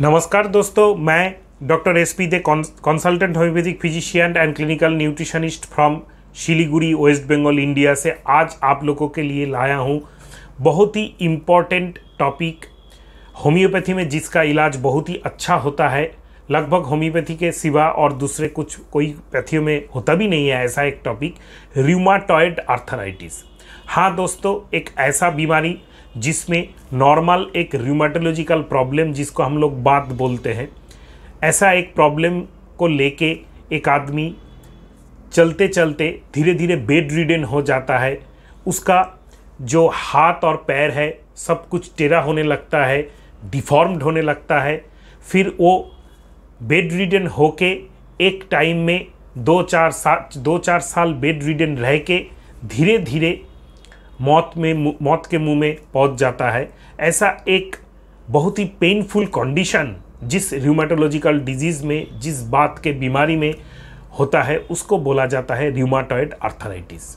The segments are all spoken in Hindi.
नमस्कार दोस्तों मैं doctor S P De consultant homeopathic physician and clinical nutritionist from Siliguri West Bengal India से आज आप लोगों के लिए लाया हूँ बहुत ही इम्पॉर्टेंट टॉपिक होम्योपैथी में जिसका इलाज बहुत ही अच्छा होता है लगभग होम्योपैथी के सिवा और दूसरे कुछ कोई पैथियों में होता भी नहीं है ऐसा एक टॉपिक र्यूमाटॉयड आर्थराइटिस हाँ दोस्तों एक ऐसा बीमारी जिसमें नॉर्मल एक र्यूमाटोलॉजिकल प्रॉब्लम जिसको हम लोग बात बोलते हैं ऐसा एक प्रॉब्लम को लेके एक आदमी चलते चलते धीरे धीरे बेड रिडन हो जाता है उसका जो हाथ और पैर है सब कुछ टेरा होने लगता है डिफॉर्म्ड होने लगता है फिर वो बेड रिडन होके एक टाइम में दो चार सात दो चार साल बेड रिडन रह के धीरे धीरे मौत में मौत के मुंह में पहुंच जाता है ऐसा एक बहुत ही पेनफुल कंडीशन जिस र्यूमाटोलॉजिकल डिजीज़ में जिस बात के बीमारी में होता है उसको बोला जाता है र्यूमाटॉयड आर्थराइटिस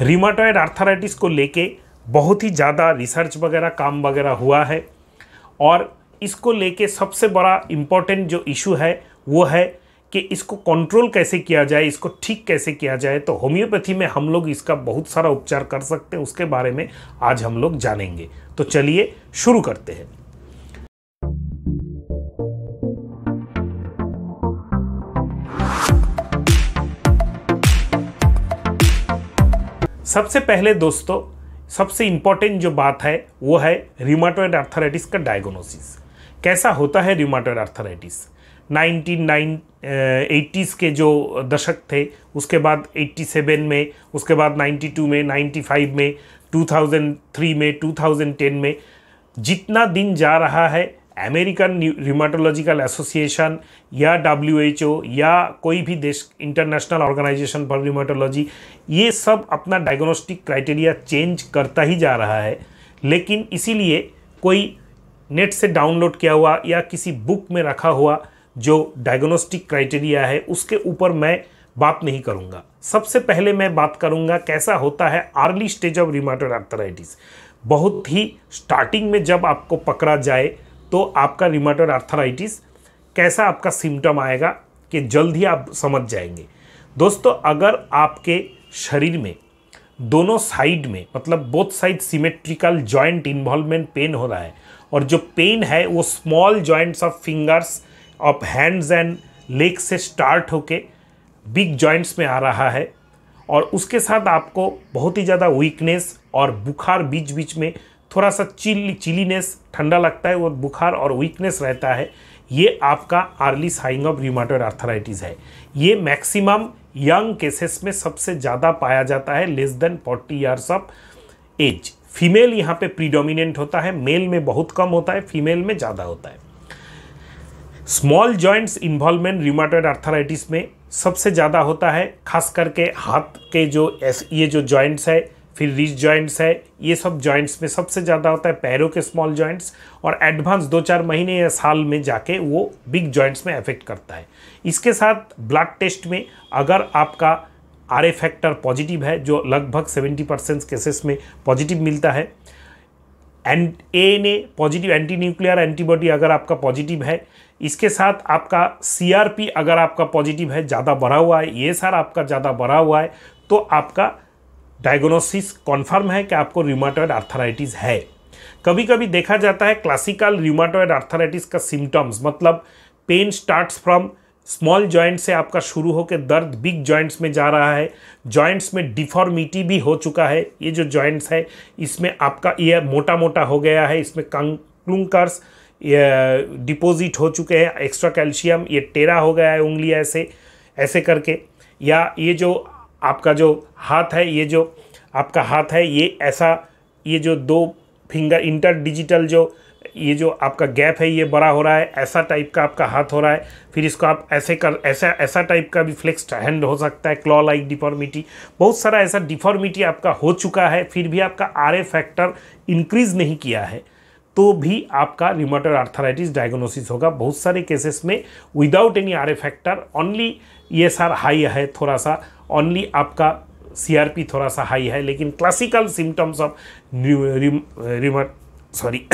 र्यूमाटॉयड आर्थराइटिस को लेके बहुत ही ज़्यादा रिसर्च वगैरह काम वगैरह हुआ है और इसको लेके सबसे बड़ा इम्पोर्टेंट जो इशू है वो है कि इसको कंट्रोल कैसे किया जाए इसको ठीक कैसे किया जाए तो होम्योपैथी में हम लोग इसका बहुत सारा उपचार कर सकते हैं उसके बारे में आज हम लोग जानेंगे तो चलिए शुरू करते हैं सबसे पहले दोस्तों सबसे इंपॉर्टेंट जो बात है वो है रिमाटोइड आर्थराइटिस का डायग्नोसिस कैसा होता है रिमाटोइड आर्थराइटिस नाइन्टी नाइन के जो दशक थे उसके बाद 87 में उसके बाद 92 में 95 में 2003 में 2010 में जितना दिन जा रहा है अमेरिकन रिमाटोलॉजिकल एसोसिएशन या डब्ल्यू या कोई भी देश इंटरनेशनल ऑर्गेनाइजेशन फॉर रिमाटोलॉजी ये सब अपना डायग्नोस्टिक क्राइटेरिया चेंज करता ही जा रहा है लेकिन इसीलिए कोई नेट से डाउनलोड किया हुआ या किसी बुक में रखा हुआ जो डायग्नोस्टिक क्राइटेरिया है उसके ऊपर मैं बात नहीं करूंगा सबसे पहले मैं बात करूंगा कैसा होता है early stage of rheumatoid arthritis बहुत ही स्टार्टिंग में जब आपको पकड़ा जाए तो आपका रिमाटोड आर्थराइटिस कैसा आपका सिम्टम आएगा कि जल्द ही आप समझ जाएंगे दोस्तों अगर आपके शरीर में दोनों साइड में मतलब both side symmetrical joint involvement pain हो रहा है और जो पेन है वो small joints of fingers of hands and leg से स्टार्ट होके बिग जॉइंट्स में आ रहा है और उसके साथ आपको बहुत ही ज़्यादा वीकनेस और बुखार बीच बीच में थोड़ा सा चिल चिलीनेस ठंडा लगता है वो बुखार और वीकनेस रहता है ये आपका अर्ली साइंग ऑफ रिमाटोड आर्थराइटिस है ये मैक्सिमम यंग केसेस में सबसे ज़्यादा पाया जाता है less than forty years of age female यहाँ पे प्रीडोमिनेंट होता है मेल में बहुत कम होता है फीमेल में ज़्यादा होता है small joints involvement rheumatoid arthritis में सबसे ज़्यादा होता है खास करके हाथ के जो ये जो जॉइंट्स है फिर रिच जॉइंट्स है ये सब जॉइंट्स में सबसे ज़्यादा होता है पैरों के स्मॉल जॉइंट्स और एडवांस दो चार महीने या साल में जाके वो बिग जॉइंट्स में अफेक्ट करता है इसके साथ ब्लड टेस्ट में अगर आपका आर फैक्टर पॉजिटिव है जो लगभग 70 परसेंट केसेस में पॉजिटिव मिलता है and A N A positive anti nuclear antibody अगर आपका पॉजिटिव है इसके साथ आपका सी अगर आपका पॉजिटिव है ज़्यादा बढ़ा हुआ है ये सर आपका ज़्यादा बढ़ा हुआ है तो आपका डायग्नोसिस कॉन्फर्म है कि आपको र्यूमाटॉयड आर्थराइटिस है कभी कभी देखा जाता है क्लासिकल र्यूमाटॉयड आर्थराइटिस का सिम्टम्स मतलब pain starts from small joint से आपका शुरू होकर दर्द बिग जॉइंट्स में जा रहा है जॉइंट्स में डिफॉर्मिटी भी हो चुका है ये जो जॉइंट्स है इसमें आपका ये मोटा मोटा हो गया है इसमें कंक्लूंकर्स डिपोजिट हो चुके हैं एक्स्ट्रा कैल्शियम ये टेरा हो गया है उंगली ऐसे ऐसे करके या ये जो आपका जो हाथ है ये जो आपका हाथ है ये ऐसा ये जो दो फिंगर इंटर डिजिटल जो ये जो आपका गैप है ये बड़ा हो रहा है ऐसा टाइप का आपका हाथ हो रहा है फिर इसको आप ऐसे कर ऐसा ऐसा टाइप का भी फ्लेक्स्ड हैंड हो सकता है क्लॉ लाइक डिफॉर्मिटी बहुत सारा ऐसा डिफॉर्मिटी आपका हो चुका है फिर भी आपका आर फैक्टर इंक्रीज़ नहीं किया है तो भी आपका रिमोटर आर्थराइटिस डायग्नोसिस होगा बहुत सारे केसेस में without any R factor only ये सर हाई है थोड़ा सा ओनली आपका सीआरपी थोड़ा सा हाई है लेकिन classical symptoms of remote sorry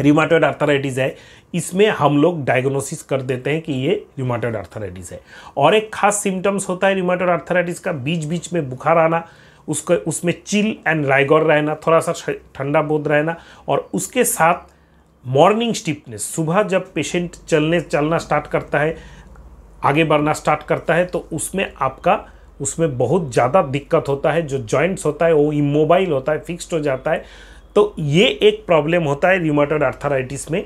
rheumatoid arthritis है इसमें हम लोग डायग्नोसिस कर देते हैं कि ये रिमाटोड आर्थराइटिस है और एक खास सिम्टम्स होता है रिमाटोड आर्थराइटिस का बीच बीच में बुखार आना उसको उसमें चिल एंड राइगोर रहना थोड़ा सा ठंडा बोध रहना और उसके साथ मॉर्निंग स्टिफनेस सुबह जब पेशेंट चलने चलना स्टार्ट करता है आगे बढ़ना स्टार्ट करता है तो उसमें आपका उसमें बहुत ज़्यादा दिक्कत होता है जो जॉइंट्स होता है वो इमोबाइल होता है फिक्स्ड हो जाता है तो ये एक प्रॉब्लम होता है रिमोटेड आर्थराइटिस में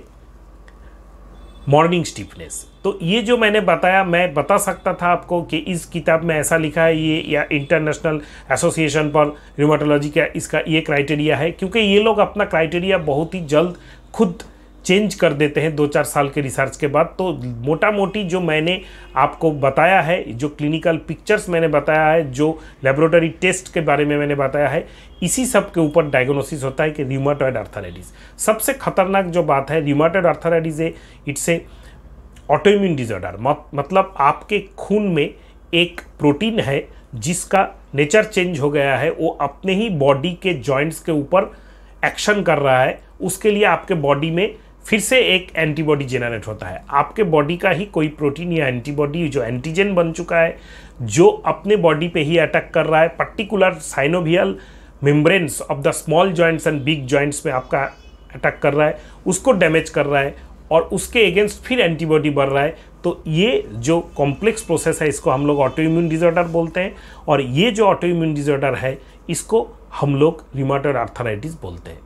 मॉर्निंग स्टिफनेस तो ये जो मैंने बताया मैं बता सकता था आपको कि इस किताब में ऐसा लिखा है ये या इंटरनेशनल एसोसिएशन पर रूमाटोलॉजी का इसका ये क्राइटेरिया है क्योंकि ये लोग अपना क्राइटेरिया बहुत ही जल्द खुद चेंज कर देते हैं दो चार साल के रिसर्च के बाद तो मोटा मोटी जो मैंने आपको बताया है जो क्लिनिकल पिक्चर्स मैंने बताया है जो लेबोरेटरी टेस्ट के बारे में मैंने बताया है इसी सब के ऊपर डायग्नोसिस होता है कि र्यूमाटॉयड आर्थराइटिस सबसे खतरनाक जो बात है र्यूमाटॉयड आर्थराइटिस है इट्स ए ऑटोइम्यून डिजॉर्डर मतलब आपके खून में एक प्रोटीन है जिसका नेचर चेंज हो गया है वो अपने ही बॉडी के जॉइंट्स के ऊपर एक्शन कर रहा है उसके लिए आपके बॉडी में फिर से एक एंटीबॉडी जेनरेट होता है आपके बॉडी का ही कोई प्रोटीन या एंटीबॉडी जो एंटीजन बन चुका है जो अपने बॉडी पे ही अटैक कर रहा है particular synovial membranes of the small joints and big joints में आपका अटैक कर रहा है उसको डैमेज कर रहा है और उसके अगेंस्ट फिर एंटीबॉडी बढ़ रहा है तो ये जो कॉम्प्लेक्स प्रोसेस है इसको हम लोग ऑटो इम्यून डिजॉर्डर बोलते हैं और ये जो ऑटो इम्यून डिजॉर्डर है इसको हम लोग रिमाटोड आर्थराइटिस बोलते हैं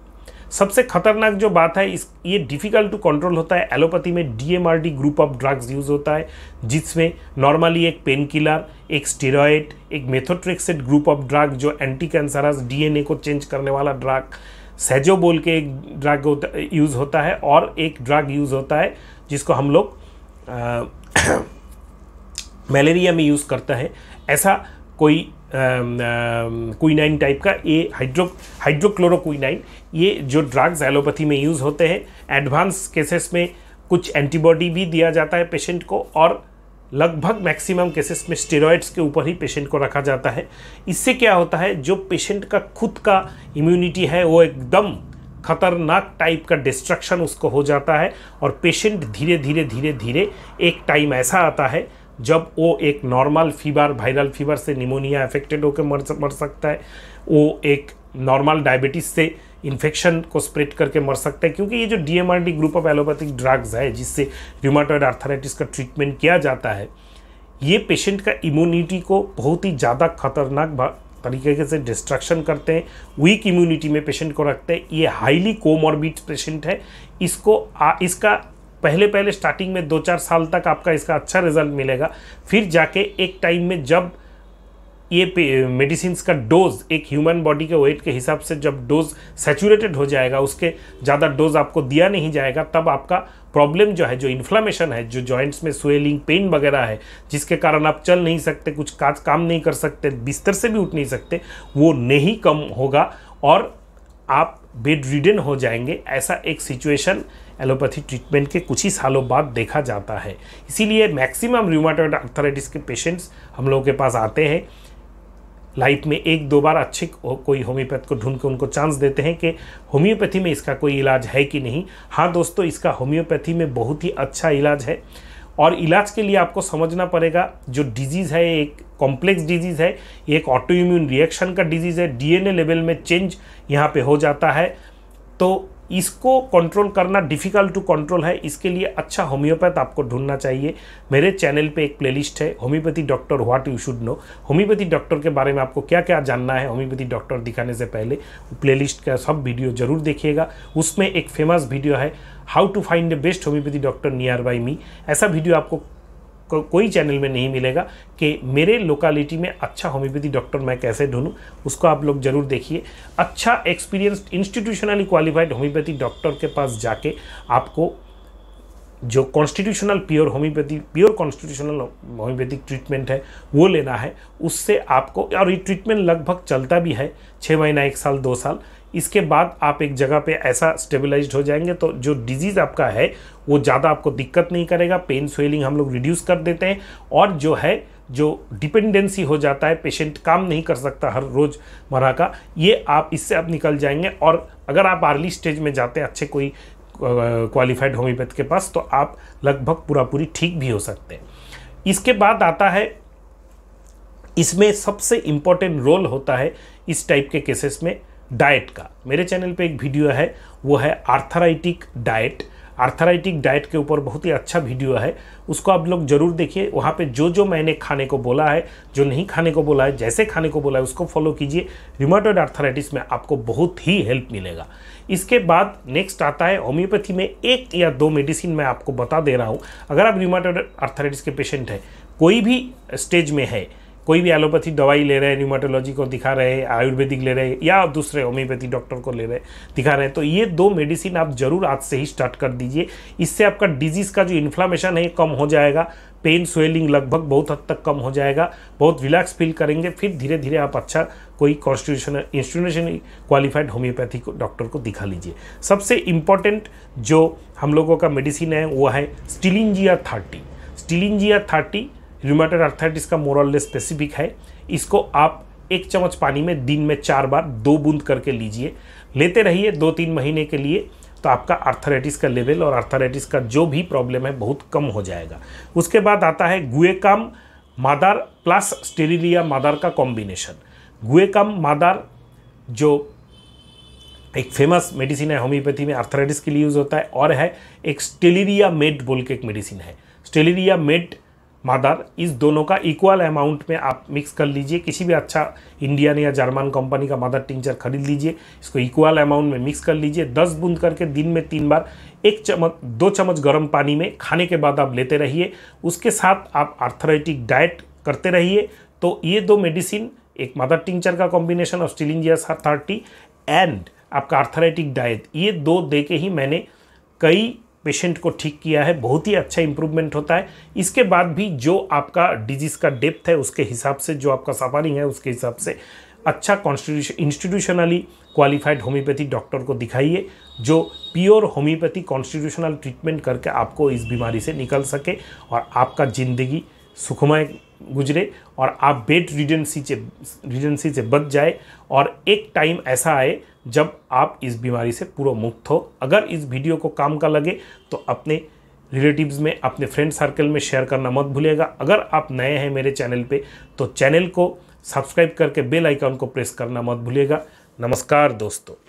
सबसे खतरनाक जो बात है इस ये डिफ़िकल्ट टू कंट्रोल होता है एलोपैथी में DMRD group of drugs use होता है जिसमें नॉर्मली एक पेन किलर एक स्टेरॉयड एक मेथोट्रेक्सेट ग्रुप ऑफ ड्रग जो एंटी कैंसरस डीएनए को चेंज करने वाला ड्रग सेजो बोल के एक ड्रग होता, यूज़ होता है और एक ड्रग यूज़ होता है जिसको हम लोग मलेरिया में यूज़ करता है ऐसा कोई क्विनाइन um, टाइप um, का ये हाइड्रो हाइड्रोक्लोरोक्विनाइन ये जो ड्रग्स एलोपैथी में यूज़ होते हैं एडवांस केसेस में कुछ एंटीबॉडी भी दिया जाता है पेशेंट को और लगभग मैक्सिमम केसेस में स्टेरॉइड्स के ऊपर ही पेशेंट को रखा जाता है इससे क्या होता है जो पेशेंट का खुद का इम्यूनिटी है वो एकदम खतरनाक टाइप का डिस्ट्रक्शन उसको हो जाता है और पेशेंट धीरे धीरे धीरे धीरे एक टाइम ऐसा आता है जब वो एक नॉर्मल फीवर वायरल फीवर से निमोनिया अफेक्टेड होकर मर मर सकता है वो एक नॉर्मल डायबिटीज से इन्फेक्शन को स्प्रेड करके मर सकता है क्योंकि ये जो D group of allopathic drugs है जिससे रिमाटोड आर्थराइटिस का ट्रीटमेंट किया जाता है ये पेशेंट का इम्यूनिटी को बहुत ही ज़्यादा खतरनाक तरीके से डिस्ट्रक्शन करते हैं वीक इम्यूनिटी में पेशेंट को रखते हैं ये हाईली कोमॉर्बिड पेशेंट है इसको आ, इसका पहले पहले स्टार्टिंग में दो चार साल तक आपका इसका अच्छा रिजल्ट मिलेगा फिर जाके एक टाइम में जब ये मेडिसिन का डोज एक ह्यूमन बॉडी के वेट के हिसाब से जब डोज सेचूरेटेड हो जाएगा उसके ज़्यादा डोज आपको दिया नहीं जाएगा तब आपका प्रॉब्लम जो है जो इन्फ्लामेशन है जो जॉइंट्स में स्वेलिंग पेन वगैरह है जिसके कारण आप चल नहीं सकते कुछ काज काम नहीं कर सकते बिस्तर से भी उठ नहीं सकते वो नहीं कम होगा और आप बेड रिडन हो जाएंगे ऐसा एक सिचुएशन एलोपैथी ट्रीटमेंट के कुछ ही सालों बाद देखा जाता है इसीलिए मैक्सिमम रूमाटोइड अर्थराइटिस के पेशेंट्स हम लोगों के पास आते हैं लाइफ में एक दो बार अच्छे कोई होम्योपैथ को ढूंढ के उनको चांस देते हैं कि होम्योपैथी में इसका कोई इलाज है कि नहीं हाँ दोस्तों इसका होम्योपैथी में बहुत ही अच्छा इलाज है और इलाज के लिए आपको समझना पड़ेगा जो डिजीज़ है एक कॉम्प्लेक्स डिजीज़ है एक ऑटोइम्यून रिएक्शन का डिजीज़ है डीएनए लेवल में चेंज यहाँ पे हो जाता है तो इसको कंट्रोल करना डिफ़िकल्ट टू कंट्रोल है इसके लिए अच्छा होम्योपैथ आपको ढूंढना चाहिए मेरे चैनल पे एक प्लेलिस्ट है homeopathy doctor what you should know homeopathy doctor के बारे में आपको क्या क्या जानना है होम्योपैथी डॉक्टर दिखाने से पहले प्लेलिस्ट का सब वीडियो ज़रूर देखिएगा उसमें एक फेमस वीडियो है how to find the best homeopathy doctor nearby me ऐसा वीडियो आपको को, कोई चैनल में नहीं मिलेगा कि मेरे लोकालिटी में अच्छा होम्योपैथी डॉक्टर मैं कैसे ढूंढूं उसको आप लोग जरूर देखिए अच्छा experienced institutionally qualified homeopathy doctor के पास जाके आपको जो constitutional pure homeopathy pure constitutional homeopathic treatment है वो लेना है उससे आपको और ये ट्रीटमेंट लगभग चलता भी है छः महीना एक साल दो साल इसके बाद आप एक जगह पे ऐसा स्टेबलाइज्ड हो जाएंगे तो जो डिजीज़ आपका है वो ज़्यादा आपको दिक्कत नहीं करेगा पेन स्वेलिंग हम लोग रिड्यूस कर देते हैं और जो है जो डिपेंडेंसी हो जाता है पेशेंट काम नहीं कर सकता हर रोज़ मरा का ये आप इससे आप निकल जाएंगे और अगर आप अर्ली स्टेज में जाते हैं अच्छे कोई क्वालिफाइड होम्योपैथ के पास तो आप लगभग पूरा पूरी ठीक भी हो सकते हैं इसके बाद आता है इसमें सबसे इम्पोर्टेंट रोल होता है इस टाइप के केसेस में डाइट का मेरे चैनल पे एक वीडियो है वो है आर्थराइटिक डाइट आर्थराइटिक डाइट के ऊपर बहुत ही अच्छा वीडियो है उसको आप लोग जरूर देखिए वहाँ पे जो जो मैंने खाने को बोला है जो नहीं खाने को बोला है जैसे खाने को बोला है उसको फॉलो कीजिए रिमोटोड आर्थराइटिस में आपको बहुत ही हेल्प मिलेगा इसके बाद नेक्स्ट आता है होम्योपैथी में एक या दो मेडिसिन मैं आपको बता दे रहा हूँ अगर आप रिमोटोड आर्थराइटिस के पेशेंट हैं कोई भी स्टेज में है कोई भी एलोपैथी दवाई ले रहे हैं न्यूमाटोलॉजी को दिखा रहे हैं आयुर्वेदिक ले रहे हैं या दूसरे होम्योपैथी डॉक्टर को ले रहे दिखा रहे हैं तो ये दो मेडिसिन आप जरूर आज से ही स्टार्ट कर दीजिए इससे आपका डिजीज़ का जो इन्फ्लामेशन है कम हो जाएगा पेन स्वेलिंग लगभग बहुत हद तक कम हो जाएगा बहुत रिलैक्स फील करेंगे फिर धीरे धीरे आप अच्छा कोई constitution institution qualified homeopathy doctor को दिखा लीजिए सबसे इम्पॉर्टेंट जो हम लोगों का मेडिसिन है वो है stillingia thirty stillingia thirty rheumatoid arthritis का मोरल स्पेसिफिक है इसको आप एक चम्मच पानी में दिन में चार बार दो बूंद करके लीजिए लेते रहिए दो तीन महीने के लिए तो आपका अर्थराइटिस का लेवल और अर्थराइटिस का जो भी प्रॉब्लम है बहुत कम हो जाएगा उसके बाद आता है गुएकाम मादार प्लस स्टेरिलिया मादार का कॉम्बिनेशन गुएकाम मादार जो एक फेमस मेडिसिन है होम्योपैथी में अर्थराइटिस के लिए यूज़ होता है और है एक स्टेलिरिया मेड बोल के एक मेडिसिन है स्टेलिरिया मेड मदर इस दोनों का इक्वल अमाउंट में आप मिक्स कर लीजिए किसी भी अच्छा इंडियन या जर्मन कंपनी का मदर टिंचर खरीद लीजिए इसको इक्वल अमाउंट में मिक्स कर लीजिए दस बूंद करके दिन में तीन बार एक चम्मच दो चम्मच गर्म पानी में खाने के बाद आप लेते रहिए उसके साथ आप आर्थराइटिक डाइट करते रहिए तो ये दो मेडिसिन एक मदर टिंचर का कॉम्बिनेशन और स्टिलिंजिया थर्टी एंड आपका आर्थराइटिक डाइट ये दो दे के ही मैंने कई पेशेंट को ठीक किया है बहुत ही अच्छा इंप्रूवमेंट होता है इसके बाद भी जो आपका डिजीज़ का डेप्थ है उसके हिसाब से जो आपका सफारिंग है उसके हिसाब से अच्छा constitution institutionally qualified homeopathy doctor को दिखाइए जो प्योर होम्योपैथी कॉन्स्टिट्यूशनल ट्रीटमेंट करके आपको इस बीमारी से निकल सके और आपका ज़िंदगी सुखमय गुजरे और आप बेड रिडेंसी से रिडेंसी से बच जाए और एक टाइम ऐसा आए जब आप इस बीमारी से पूरा मुक्त हो अगर इस वीडियो को काम का लगे तो अपने रिलेटिव्स में अपने फ्रेंड सर्कल में शेयर करना मत भूलिएगा अगर आप नए हैं मेरे चैनल पे तो चैनल को सब्सक्राइब करके बेल आइकन को प्रेस करना मत भूलिएगा नमस्कार दोस्तों